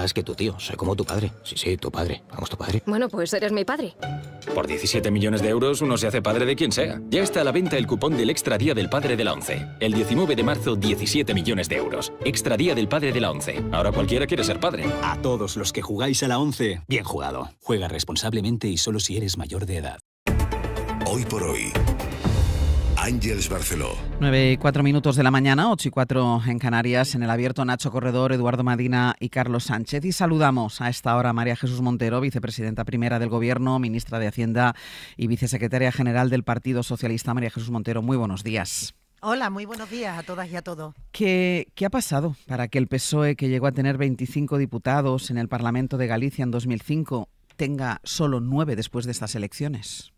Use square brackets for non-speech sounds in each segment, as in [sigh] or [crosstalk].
Ah, es que tu tío, soy como tu padre. Sí, sí, tu padre. Vamos, tu padre. Bueno, pues eres mi padre. Por 17 millones de euros uno se hace padre de quien sea. Ya está a la venta el cupón del Extra Día del Padre de la ONCE. El 19 de marzo, 17 millones de euros. Extra Día del Padre de la ONCE. Ahora cualquiera quiere ser padre. A todos los que jugáis a la ONCE, bien jugado. Juega responsablemente y solo si eres mayor de edad. Hoy por hoy. Ángeles Barceló. 9 y 4 minutos de la mañana, 8 y 4 en Canarias, en el abierto Nacho Corredor, Eduardo Madina y Carlos Sánchez. Y saludamos a esta hora a María Jesús Montero, vicepresidenta primera del Gobierno, ministra de Hacienda y vicesecretaria general del Partido Socialista. María Jesús Montero, muy buenos días. Hola, muy buenos días a todas y a todos. ¿Qué, ¿Qué, ha pasado para que el PSOE, que llegó a tener 25 diputados en el Parlamento de Galicia en 2005, tenga solo nueve después de estas elecciones?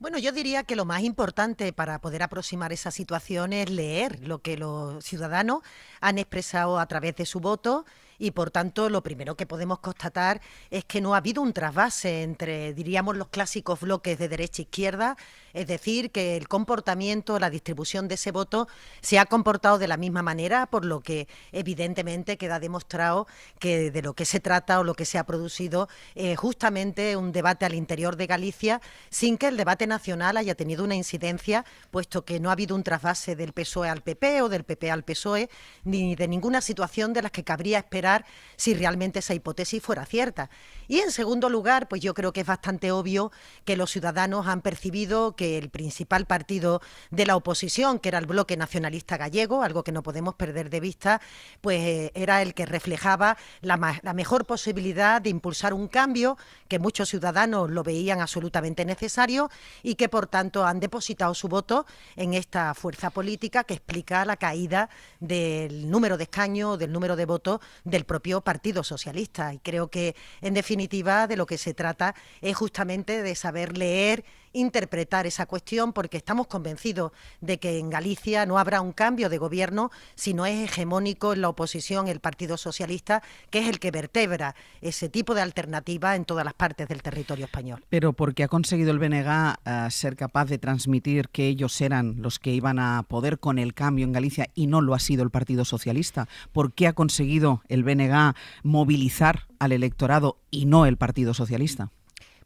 Bueno, yo diría que lo más importante para poder aproximar esa situación es leer lo que los ciudadanos han expresado a través de su voto y, por tanto, lo primero que podemos constatar es que no ha habido un trasvase entre, diríamos, los clásicos bloques de derecha e izquierda es decir, que el comportamiento, la distribución de ese voto se ha comportado de la misma manera, por lo que evidentemente queda demostrado que de lo que se trata o lo que se ha producido eh, justamente un debate al interior de Galicia sin que el debate nacional haya tenido una incidencia, puesto que no ha habido un trasvase del PSOE al PP o del PP al PSOE, ni de ninguna situación de las que cabría esperar si realmente esa hipótesis fuera cierta. Y en segundo lugar, pues yo creo que es bastante obvio que los ciudadanos han percibido que el principal partido de la oposición, que era el bloque nacionalista gallego, algo que no podemos perder de vista, pues eh, era el que reflejaba la, la mejor posibilidad de impulsar un cambio que muchos ciudadanos lo veían absolutamente necesario y que por tanto han depositado su voto en esta fuerza política que explica la caída del número de escaños, del número de votos del propio Partido Socialista. Y creo que en definitiva de lo que se trata es justamente de saber leer interpretar esa cuestión porque estamos convencidos de que en Galicia no habrá un cambio de gobierno si no es hegemónico en la oposición el Partido Socialista, que es el que vertebra ese tipo de alternativa en todas las partes del territorio español. Pero porque ha conseguido el BNG eh, ser capaz de transmitir que ellos eran los que iban a poder con el cambio en Galicia y no lo ha sido el Partido Socialista. ¿Por qué ha conseguido el BNG movilizar al electorado y no el Partido Socialista?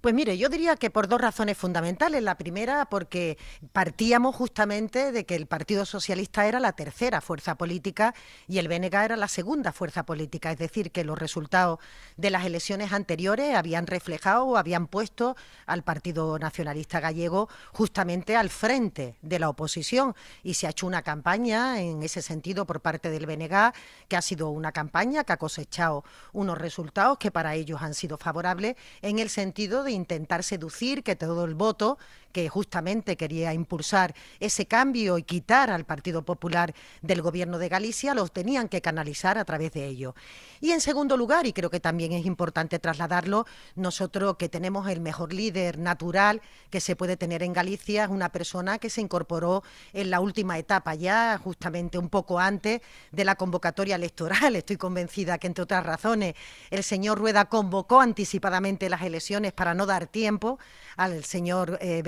Pues mire, yo diría que por dos razones fundamentales. La primera, porque partíamos justamente de que el Partido Socialista era la tercera fuerza política y el BNG era la segunda fuerza política. Es decir, que los resultados de las elecciones anteriores habían reflejado o habían puesto al Partido Nacionalista Gallego justamente al frente de la oposición. Y se ha hecho una campaña en ese sentido por parte del BNG, que ha sido una campaña que ha cosechado unos resultados que para ellos han sido favorables en el sentido de intentar seducir, que todo el voto que justamente quería impulsar ese cambio y quitar al Partido Popular del gobierno de Galicia, los tenían que canalizar a través de ello. Y en segundo lugar, y creo que también es importante trasladarlo, nosotros que tenemos el mejor líder natural que se puede tener en Galicia, es una persona que se incorporó en la última etapa ya, justamente un poco antes de la convocatoria electoral. [laughs] Estoy convencida que, entre otras razones, el señor Rueda convocó anticipadamente las elecciones para no dar tiempo al señor eh,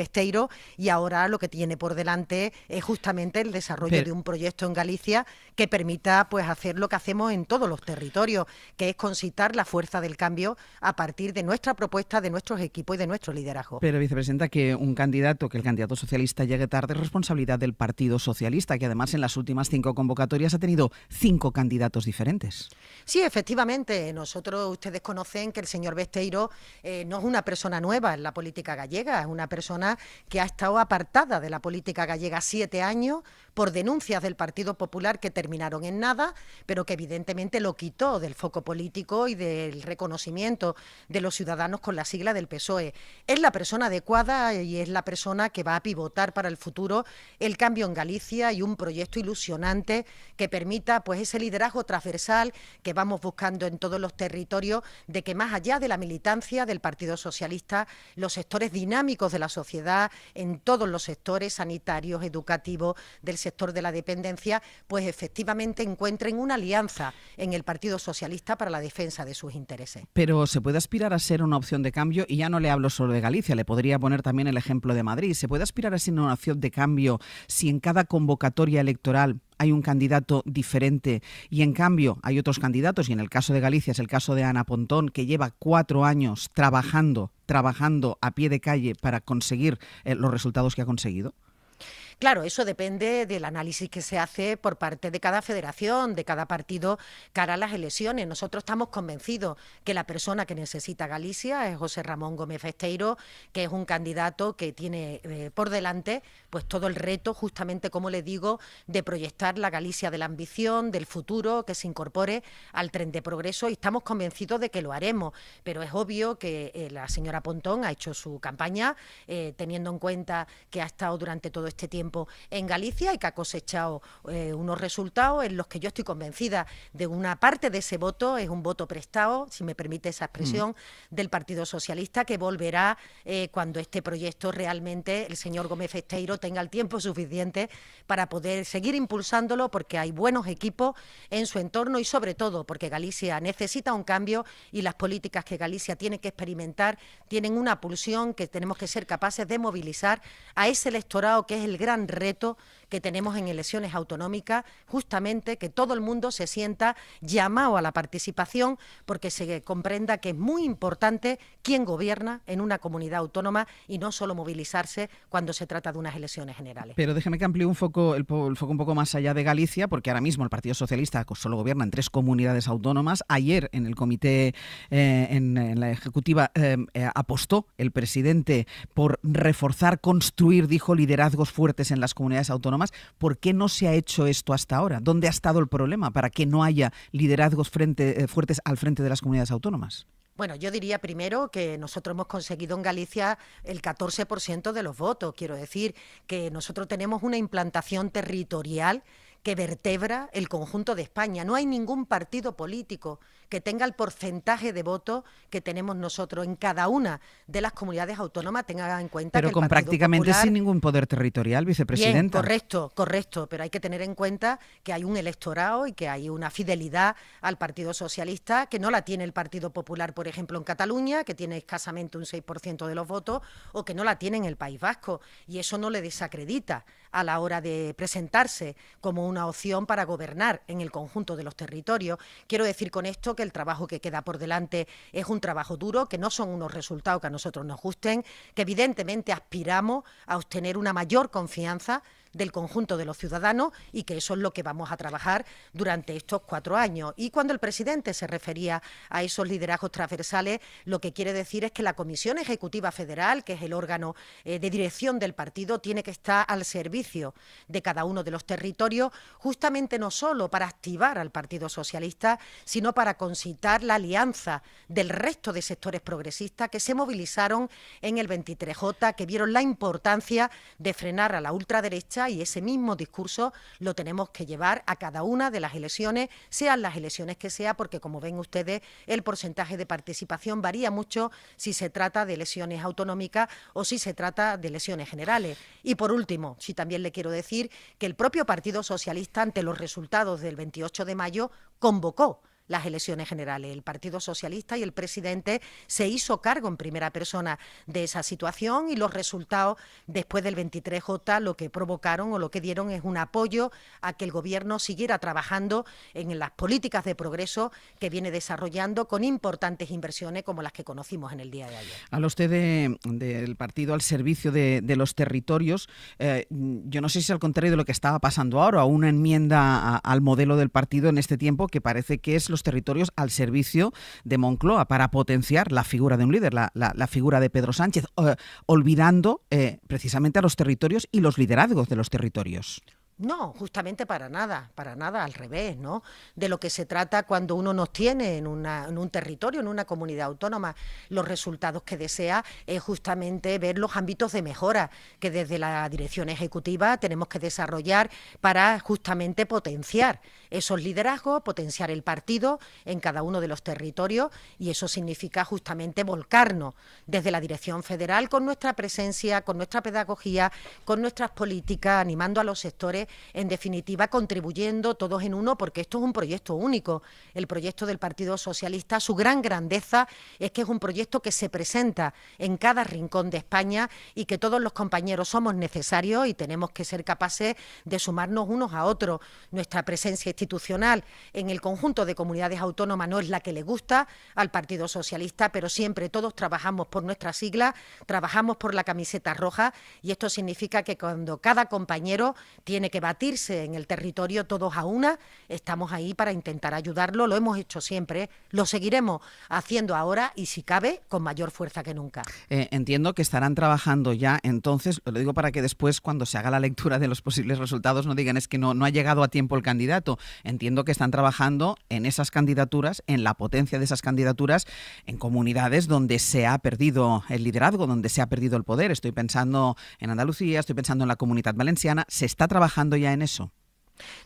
y ahora lo que tiene por delante es justamente el desarrollo de un proyecto en Galicia que permita pues hacer lo que hacemos en todos los territorios, que es concitar la fuerza del cambio a partir de nuestra propuesta, de nuestros equipos y de nuestro liderazgo. Pero vicepresidenta, que un candidato, que el candidato socialista llegue tarde es responsabilidad del Partido Socialista, que además en las últimas cinco convocatorias ha tenido cinco candidatos diferentes. Sí, efectivamente. Nosotros, ustedes conocen que el señor Besteiro eh, no es una persona nueva en la política gallega, es una persona que ha estado apartada de la política gallega siete años por denuncias del Partido Popular que terminaron en nada, pero que evidentemente lo quitó del foco político y del reconocimiento de los ciudadanos con la sigla del PSOE. Es la persona adecuada y es la persona que va a pivotar para el futuro el cambio en Galicia y un proyecto ilusionante que permita pues ese liderazgo transversal que vamos buscando en todos los territorios de que más allá de la militancia del Partido Socialista, los sectores dinámicos de la sociedad en todos los sectores sanitarios, educativos, del sector de la dependencia, pues efectivamente encuentren una alianza en el Partido Socialista para la defensa de sus intereses. Pero se puede aspirar a ser una opción de cambio, y ya no le hablo solo de Galicia, le podría poner también el ejemplo de Madrid. ¿Se puede aspirar a ser una opción de cambio si en cada convocatoria electoral hay un candidato diferente y en cambio hay otros candidatos, y en el caso de Galicia es el caso de Ana Pontón, que lleva cuatro años trabajando, trabajando a pie de calle para conseguir eh, los resultados que ha conseguido? Claro, eso depende del análisis que se hace por parte de cada federación, de cada partido cara a las elecciones. Nosotros estamos convencidos que la persona que necesita Galicia es José Ramón Gómez Festeiro, que es un candidato que tiene eh, por delante pues todo el reto, justamente como le digo, de proyectar la Galicia de la ambición, del futuro, que se incorpore al tren de progreso y estamos convencidos de que lo haremos. Pero es obvio que eh, la señora Pontón ha hecho su campaña eh, teniendo en cuenta que ha estado durante todo este tiempo en Galicia y que ha cosechado eh, unos resultados en los que yo estoy convencida de una parte de ese voto es un voto prestado, si me permite esa expresión, mm. del Partido Socialista que volverá eh, cuando este proyecto realmente el señor Gómez Festeiro tenga el tiempo suficiente para poder seguir impulsándolo porque hay buenos equipos en su entorno y sobre todo porque Galicia necesita un cambio y las políticas que Galicia tiene que experimentar tienen una pulsión que tenemos que ser capaces de movilizar a ese electorado que es el gran reto que tenemos en elecciones autonómicas, justamente que todo el mundo se sienta llamado a la participación porque se comprenda que es muy importante quién gobierna en una comunidad autónoma y no solo movilizarse cuando se trata de unas elecciones generales. Pero déjeme que amplíe un poco el, foco un poco más allá de Galicia, porque ahora mismo el Partido Socialista solo gobierna en tres comunidades autónomas. Ayer en el comité, eh, en, la ejecutiva, eh, eh, apostó el presidente por reforzar, construir, dijo, liderazgos fuertes en las comunidades autónomas ¿Por qué no se ha hecho esto hasta ahora? ¿Dónde ha estado el problema para que no haya liderazgos eh, fuertes al frente de las comunidades autónomas? Bueno, yo diría primero que nosotros hemos conseguido en Galicia el 14% de los votos. Quiero decir que nosotros tenemos una implantación territorial que vertebra el conjunto de España. No hay ningún partido político que tenga el porcentaje de votos que tenemos nosotros en cada una de las comunidades autónomas, tenga en cuenta que el con prácticamente sin ningún poder territorial, vicepresidenta. correcto, correcto, pero hay que tener en cuenta que hay un electorado y que hay una fidelidad al Partido Socialista que no la tiene el Partido Popular, por ejemplo, en Cataluña, que tiene escasamente un 6% de los votos, o que no la tiene en el País Vasco, y eso no le desacredita a la hora de presentarse como una opción para gobernar en el conjunto de los territorios. Quiero decir con esto que que el trabajo que queda por delante es un trabajo duro, que no son unos resultados que a nosotros nos gusten, que evidentemente aspiramos a obtener una mayor confianza del conjunto de los ciudadanos y que eso es lo que vamos a trabajar durante estos cuatro años. Y cuando el presidente se refería a esos liderazgos transversales, lo que quiere decir es que la Comisión Ejecutiva Federal, que es el órgano eh, de dirección del partido, tiene que estar al servicio de cada uno de los territorios, justamente no solo para activar al Partido Socialista, sino para concitar la alianza del resto de sectores progresistas que se movilizaron en el 23J, que vieron la importancia de frenar a la ultraderecha y ese mismo discurso lo tenemos que llevar a cada una de las elecciones, sean las elecciones que sea, porque como ven ustedes, el porcentaje de participación varía mucho si se trata de elecciones autonómicas o si se trata de elecciones generales. Y por último, si también le quiero decir que el propio Partido Socialista, ante los resultados del 28 de mayo, convocó las elecciones generales. El Partido Socialista y el presidente se hizo cargo en primera persona de esa situación y los resultados después del 23J lo que provocaron o lo que dieron es un apoyo a que el Gobierno siguiera trabajando en las políticas de progreso que viene desarrollando con importantes inversiones como las que conocimos en el día de ayer. Habla usted del partido al servicio de, los territorios. Eh, yo no sé si al contrario de lo que estaba pasando ahora, una enmienda al modelo del partido en este tiempo que parece que es lo territorios al servicio de Moncloa para potenciar la figura de un líder, la, figura de Pedro Sánchez, eh, olvidando eh, precisamente a los territorios y los liderazgos de los territorios. No, justamente para nada, para nada, al revés, ¿no? De lo que se trata cuando uno nos tiene en, en un territorio, en una comunidad autónoma, los resultados que desea es justamente ver los ámbitos de mejora que desde la dirección ejecutiva tenemos que desarrollar para justamente potenciar esos liderazgos, potenciar el partido en cada uno de los territorios y eso significa justamente volcarnos desde la dirección federal con nuestra presencia, con nuestra pedagogía, con nuestras políticas, animando a los sectores en definitiva contribuyendo todos en uno, porque esto es un proyecto único. El proyecto del Partido Socialista, su gran grandeza es que es un proyecto que se presenta en cada rincón de España y que todos los compañeros somos necesarios y tenemos que ser capaces de sumarnos unos a otros. Nuestra presencia institucional en el conjunto de comunidades autónomas no es la que le gusta al Partido Socialista, pero siempre todos trabajamos por nuestra sigla, trabajamos por la camiseta roja y esto significa que cuando cada compañero tiene que batirse en el territorio todos a una. Estamos ahí para intentar ayudarlo, lo hemos hecho siempre, lo seguiremos haciendo ahora y si cabe, con mayor fuerza que nunca. Eh, entiendo que estarán trabajando ya, entonces, lo digo para que después cuando se haga la lectura de los posibles resultados no digan es que no, no ha llegado a tiempo el candidato. Entiendo que están trabajando en esas candidaturas, en la potencia de esas candidaturas, en comunidades donde se ha perdido el liderazgo, donde se ha perdido el poder. Estoy pensando en Andalucía, estoy pensando en la comunidad valenciana, se está trabajando trabajando ya en eso?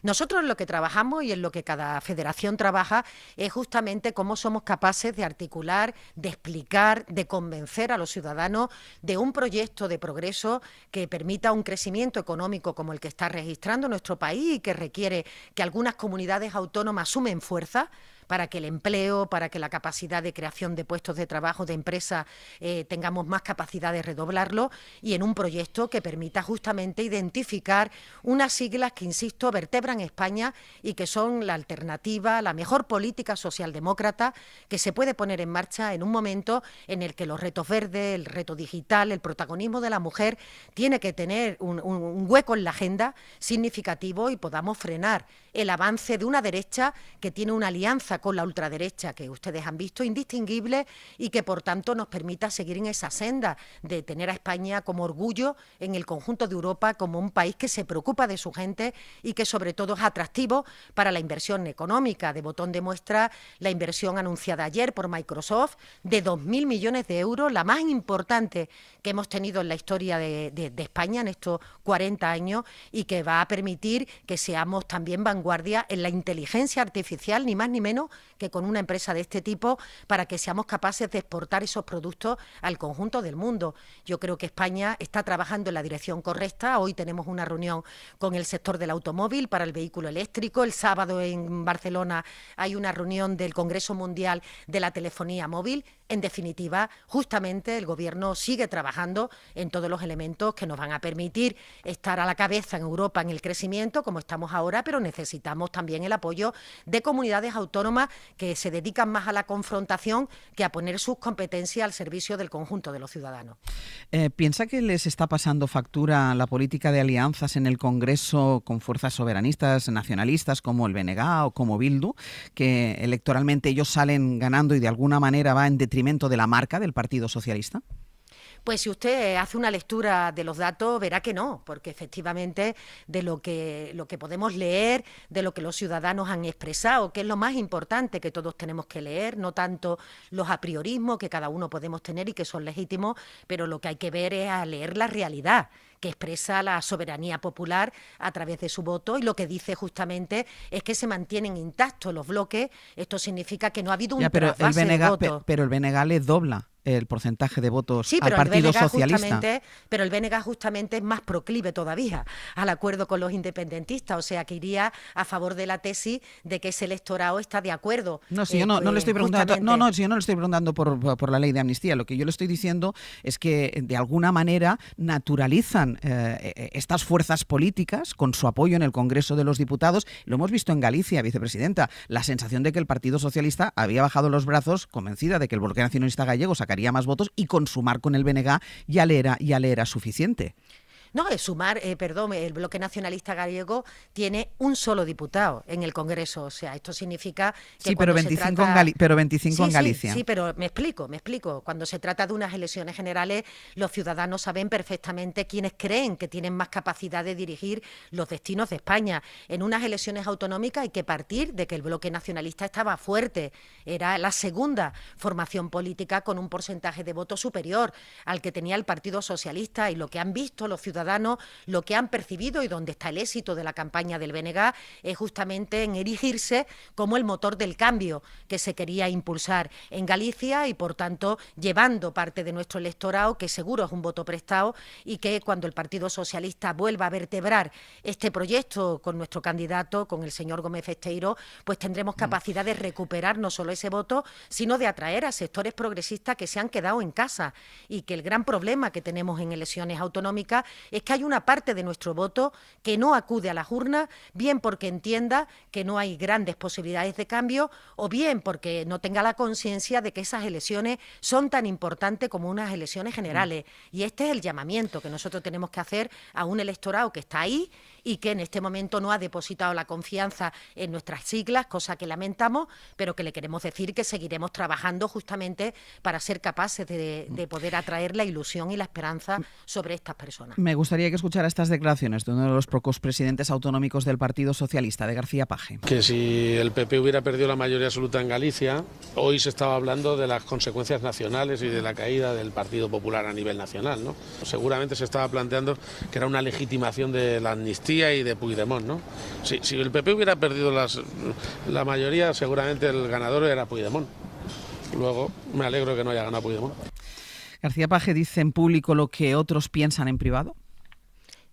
Nosotros lo que trabajamos y en lo que cada federación trabaja es justamente cómo somos capaces de articular, de explicar, de convencer a los ciudadanos de un proyecto de progreso que permita un crecimiento económico como el que está registrando nuestro país y que requiere que algunas comunidades autónomas sumen fuerza para que el empleo, para que la capacidad de creación de puestos de trabajo de empresa eh, tengamos más capacidad de redoblarlo y en un proyecto que permita justamente identificar unas siglas que, insisto, vertebran España y que son la alternativa, la mejor política socialdemócrata que se puede poner en marcha en un momento en el que los retos verdes, el reto digital, el protagonismo de la mujer tiene que tener un hueco en la agenda significativo y podamos frenar el avance de una derecha que tiene una alianza con la ultraderecha que ustedes han visto, indistinguible y que por tanto nos permita seguir en esa senda de tener a España como orgullo en el conjunto de Europa, como un país que se preocupa de su gente y que sobre todo es atractivo para la inversión económica. De botón de muestra la inversión anunciada ayer por Microsoft de 2.000 millones de euros, la más importante que hemos tenido en la historia de España en estos 40 años y que va a permitir que seamos también vanguardia en la inteligencia artificial, ni más ni menos que con una empresa de este tipo para que seamos capaces de exportar esos productos al conjunto del mundo. Yo creo que España está trabajando en la dirección correcta. Hoy tenemos una reunión con el sector del automóvil para el vehículo eléctrico. El sábado en Barcelona hay una reunión del Congreso Mundial de la Telefonía Móvil. En definitiva, justamente el Gobierno sigue trabajando en todos los elementos que nos van a permitir estar a la cabeza en Europa en el crecimiento, como estamos ahora, pero necesitamos también el apoyo de comunidades autónomas que se dedican más a la confrontación que a poner sus competencias al servicio del conjunto de los ciudadanos. Eh, ¿Piensa que les está pasando factura la política de alianzas en el Congreso con fuerzas soberanistas, nacionalistas como el BNG o como Bildu, que electoralmente ellos salen ganando y de alguna manera va en detrimento de la marca del Partido Socialista? Pues si usted hace una lectura de los datos, verá que no, porque efectivamente de lo que, lo que podemos leer, de lo que los ciudadanos han expresado, que es lo más importante que todos tenemos que leer, no tanto los a priorismos que cada uno podemos tener y que son legítimos, pero lo que hay que ver es a leer la realidad que expresa la soberanía popular a través de su voto y lo que dice justamente es que se mantienen intactos los bloques. Esto significa que no ha habido un ya, pero, el voto. pero el Benegal dobla el porcentaje de votos al Partido Socialista. Pero el BNG justamente es más proclive todavía al acuerdo con los independentistas, o sea que iría a favor de la tesis de que ese electorado está de acuerdo. No, si yo no, no, le eh, estoy preguntando, no, no, si no le estoy preguntando por, la ley de amnistía, lo que yo le estoy diciendo es que eh, de alguna manera naturalizan eh, estas fuerzas políticas con su apoyo en el Congreso de los Diputados. Lo hemos visto en Galicia, vicepresidenta, la sensación de que el Partido Socialista había bajado los brazos, convencida de que el bloque nacionalista gallego sacaría haría más votos y consumar con el BNG ya le era, ya le era suficiente. No, es Sumar, eh, perdón, el bloque nacionalista gallego tiene un solo diputado en el Congreso. O sea, esto significa que. Sí, pero 25, en, pero 25 en Galicia. Sí, sí, pero me explico, me explico. Cuando se trata de unas elecciones generales, los ciudadanos saben perfectamente quiénes creen que tienen más capacidad de dirigir los destinos de España. En unas elecciones autonómicas hay que partir de que el bloque nacionalista estaba fuerte. Era la segunda formación política con un porcentaje de voto superior al que tenía el Partido Socialista y lo que han visto los ciudadanos lo que han percibido y donde está el éxito de la campaña del BNG es justamente en erigirse como el motor del cambio que se quería impulsar en Galicia y, por tanto, llevando parte de nuestro electorado, que seguro es un voto prestado y que cuando el Partido Socialista vuelva a vertebrar este proyecto con nuestro candidato, con el señor Gómez Esteiro... pues tendremos mm. capacidad de recuperar no solo ese voto, sino de atraer a sectores progresistas que se han quedado en casa y que el gran problema que tenemos en elecciones autonómicas es que hay una parte de nuestro voto que no acude a las urnas, bien porque entienda que no hay grandes posibilidades de cambio o bien porque no tenga la conciencia de que esas elecciones son tan importantes como unas elecciones generales. Mm. Y este es el llamamiento que nosotros tenemos que hacer a un electorado que está ahí y que en este momento no ha depositado la confianza en nuestras siglas, cosa que lamentamos, pero que le queremos decir que seguiremos trabajando justamente para ser capaces de, de poder atraer la ilusión y la esperanza sobre estas personas. Me gustaría que escuchara estas declaraciones de uno de los pocos presidentes autonómicos del Partido Socialista, de García Paje. Que si el PP hubiera perdido la mayoría absoluta en Galicia, hoy se estaba hablando de las consecuencias nacionales y de la caída del Partido Popular a nivel nacional. ¿no? Seguramente se estaba planteando que era una legitimación de la amnistía y de Puigdemont, ¿no? Si, el PP hubiera perdido las, la mayoría, seguramente el ganador era Puigdemont. Luego, me alegro que no haya ganado Puigdemont. García Page dice en público lo que otros piensan en privado.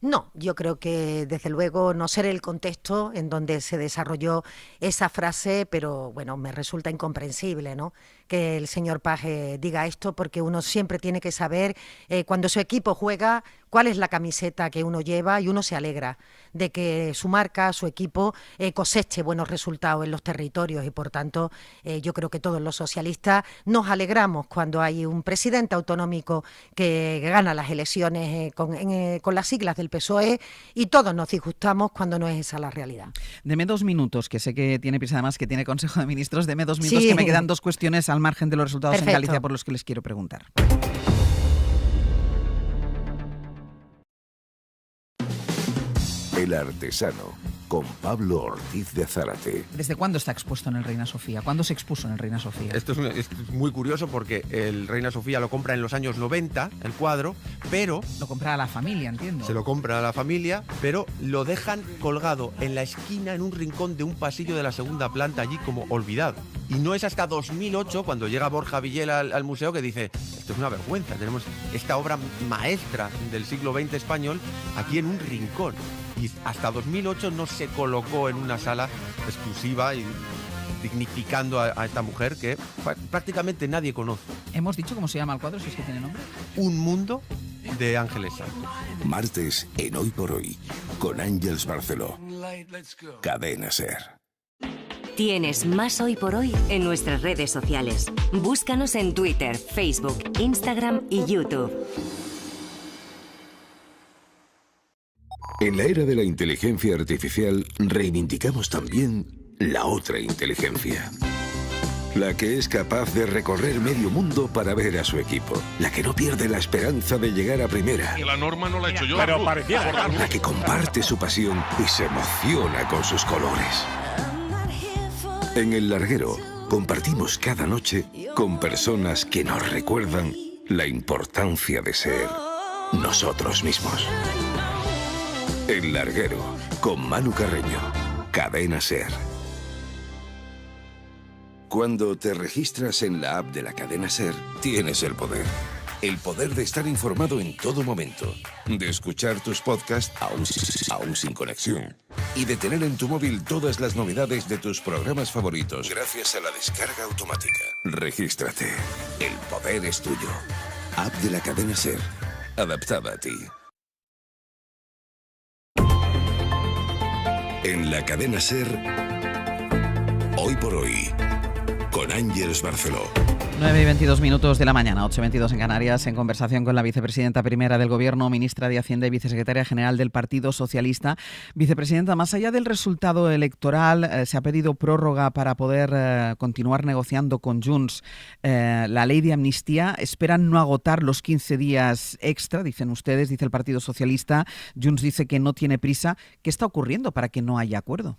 No, yo creo que desde luego no ser el contexto en donde se desarrolló esa frase, pero bueno, me resulta incomprensible, ¿no? que el señor paje diga esto, porque uno siempre tiene que saber eh, cuando su equipo juega cuál es la camiseta que uno lleva y uno se alegra de que su marca, su equipo eh, coseche buenos resultados en los territorios y por tanto eh, yo creo que todos los socialistas nos alegramos cuando hay un presidente autonómico que gana las elecciones con, con, las siglas del PSOE y todos nos disgustamos cuando no es esa la realidad. Deme dos minutos, que sé que tiene además que tiene Consejo de Ministros, deme dos minutos me quedan dos cuestiones margen de los resultados en Galicia por los que les quiero preguntar. El artesano con Pablo Ortiz de Zárate. ¿Desde cuándo está expuesto en el Reina Sofía? ¿Cuándo se expuso en el Reina Sofía? Esto es, muy curioso porque el Reina Sofía lo compra en los años 90, el cuadro, pero... Lo compra a la familia, entiendo. Se lo compra a la familia, pero lo dejan colgado en la esquina, en un rincón de un pasillo de la segunda planta, allí como olvidado. Y no es hasta 2008 cuando llega Borja Villel al museo que dice, esto es una vergüenza, tenemos esta obra maestra del siglo XX español aquí en un rincón y hasta 2008 no se colocó en una sala exclusiva y dignificando a, esta mujer que prácticamente nadie conoce. Hemos dicho cómo se llama el cuadro, si es que tiene nombre. Un mundo de Ángeles Martes en Hoy por Hoy, con Ángels Barceló. Cadena Ser. Tienes más hoy por hoy en nuestras redes sociales. Búscanos en Twitter, Facebook, Instagram y YouTube. En la era de la inteligencia artificial reivindicamos también la otra inteligencia. La que es capaz de recorrer medio mundo para ver a su equipo. La que no pierde la esperanza de llegar a primera. Y la norma no la hecho yo. Ah, la que comparte su pasión y se emociona con sus colores. En el larguero compartimos cada noche con personas que nos recuerdan la importancia de ser nosotros mismos. El Larguero, con Manu Carreño. Cadena Ser. Cuando te registras en la app de la cadena Ser, tienes el poder. El poder de estar informado en todo momento, de escuchar tus podcasts aún, sin conexión y de tener en tu móvil todas las novedades de tus programas favoritos gracias a la descarga automática. Regístrate. El poder es tuyo. App de la cadena Ser, adaptada a ti. En la cadena Ser, hoy por hoy, con Ángeles Barceló. 9 y 22 minutos de la mañana, 8 y 22 en Canarias, en conversación con la vicepresidenta primera del Gobierno, ministra de Hacienda y vicesecretaria general del Partido Socialista. Vicepresidenta, más allá del resultado electoral, eh, se ha pedido prórroga para poder eh, continuar negociando con Junts eh, la ley de amnistía. Esperan no agotar los 15 días extra, dicen ustedes, dice el Partido Socialista. Junts dice que no tiene prisa. ¿Qué está ocurriendo para que no haya acuerdo?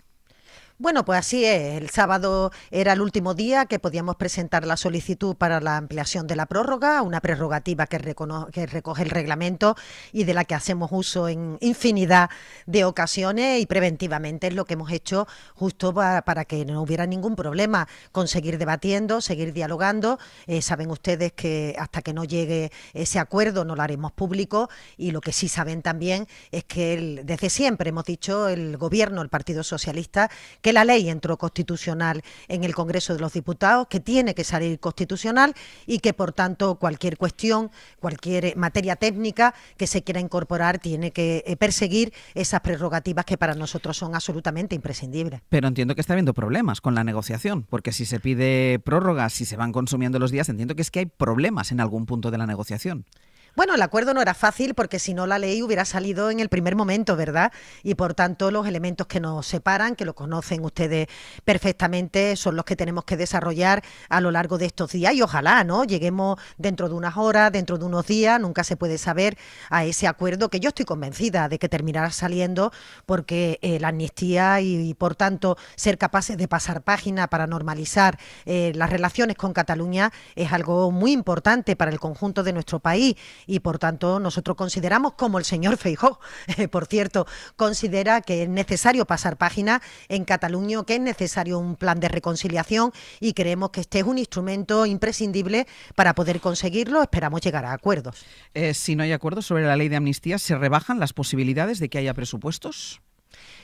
Bueno, pues así es. El sábado era el último día que podíamos presentar la solicitud para la ampliación de la prórroga, una prerrogativa que, recoge el reglamento y de la que hacemos uso en infinidad de ocasiones y preventivamente es lo que hemos hecho justo para, que no hubiera ningún problema con seguir debatiendo, seguir dialogando. Eh, saben ustedes que hasta que no llegue ese acuerdo no lo haremos público y lo que sí saben también es que desde siempre hemos dicho el gobierno, el Partido Socialista, que la ley entró constitucional en el Congreso de los Diputados, que tiene que salir constitucional y que, por tanto, cualquier cuestión, cualquier eh, materia técnica que se quiera incorporar tiene que eh, perseguir esas prerrogativas que para nosotros son absolutamente imprescindibles. Pero entiendo que está habiendo problemas con la negociación, porque si se pide prórrogas, si se van consumiendo los días, entiendo que es que hay problemas en algún punto de la negociación. Bueno, el acuerdo no era fácil porque si no la ley hubiera salido en el primer momento, ¿verdad? Y por tanto los elementos que nos separan, que lo conocen ustedes perfectamente, son los que tenemos que desarrollar a lo largo de estos días y ojalá, ¿no? Lleguemos dentro de unas horas, dentro de unos días, nunca se puede saber a ese acuerdo que yo estoy convencida de que terminará saliendo porque eh, la amnistía y, por tanto ser capaces de pasar página para normalizar eh, las relaciones con Cataluña es algo muy importante para el conjunto de nuestro país y por tanto nosotros consideramos, como el señor Feijó, [laughs] por cierto, considera que es necesario pasar página en Cataluña, que es necesario un plan de reconciliación y creemos que este es un instrumento imprescindible para poder conseguirlo. Esperamos llegar a acuerdos. Eh, si no hay acuerdos sobre la ley de amnistía, ¿se rebajan las posibilidades de que haya presupuestos?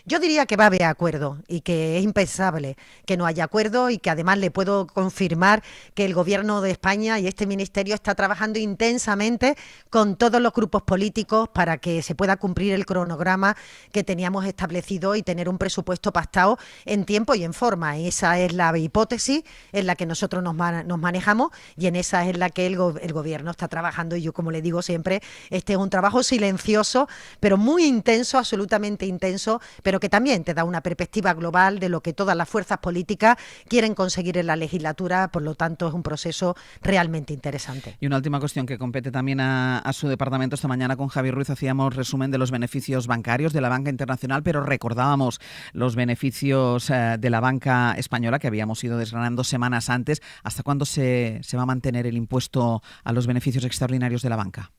Yo diría que va a haber acuerdo y que es impensable que no haya acuerdo y que además le puedo confirmar que el Gobierno de España y este Ministerio está trabajando intensamente con todos los grupos políticos para que se pueda cumplir el cronograma que teníamos establecido y tener un presupuesto pactado en tiempo y en forma. Esa es la hipótesis en la que nosotros nos, manejamos y en esa es la que el, el Gobierno está trabajando. Y yo, como le digo siempre, este es un trabajo silencioso, pero muy intenso, absolutamente intenso, pero que también te da una perspectiva global de lo que todas las fuerzas políticas quieren conseguir en la legislatura, por lo tanto es un proceso realmente interesante. Y una última cuestión que compete también a, su departamento esta mañana con Javier Ruiz hacíamos resumen de los beneficios bancarios de la banca internacional, pero recordábamos los beneficios eh, de la banca española que habíamos ido desgranando semanas antes. ¿Hasta cuándo se va a mantener el impuesto a los beneficios extraordinarios de la banca?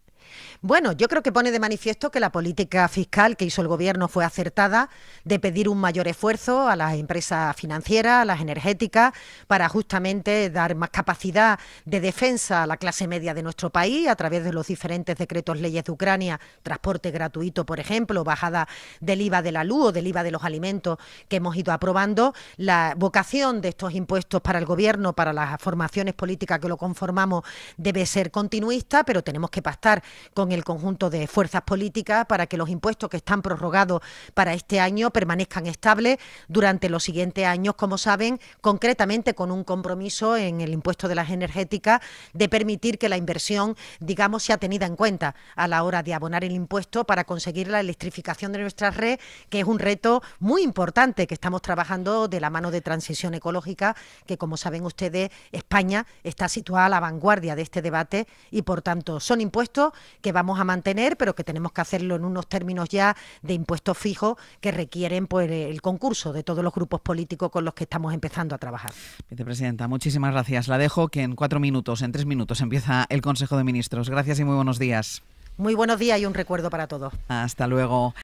Bueno, yo creo que pone de manifiesto que la política fiscal que hizo el Gobierno fue acertada de pedir un mayor esfuerzo a las empresas financieras, a las energéticas, para justamente dar más capacidad de defensa a la clase media de nuestro país a través de los diferentes decretos leyes de Ucrania, transporte gratuito, por ejemplo, bajada del IVA de la luz o del IVA de los alimentos que hemos ido aprobando. La vocación de estos impuestos para el Gobierno, para las formaciones políticas que lo conformamos, debe ser continuista, pero tenemos que pactar con el conjunto de fuerzas políticas para que los impuestos que están prorrogados para este año permanezcan estables durante los siguientes años, como saben, concretamente con un compromiso en el impuesto de las energéticas de permitir que la inversión, digamos, sea tenida en cuenta a la hora de abonar el impuesto para conseguir la electrificación de nuestra red, que es un reto muy importante que estamos trabajando de la mano de transición ecológica, que como saben ustedes, España está situada a la vanguardia de este debate y por tanto son impuestos que van vamos a mantener, pero que tenemos que hacerlo en unos términos ya de impuestos fijos que requieren pues, el concurso de todos los grupos políticos con los que estamos empezando a trabajar. Vicepresidenta, muchísimas gracias. La dejo que en cuatro minutos, en tres minutos, empieza el Consejo de Ministros. Gracias y muy buenos días. Muy buenos días y un recuerdo para todos. Hasta luego.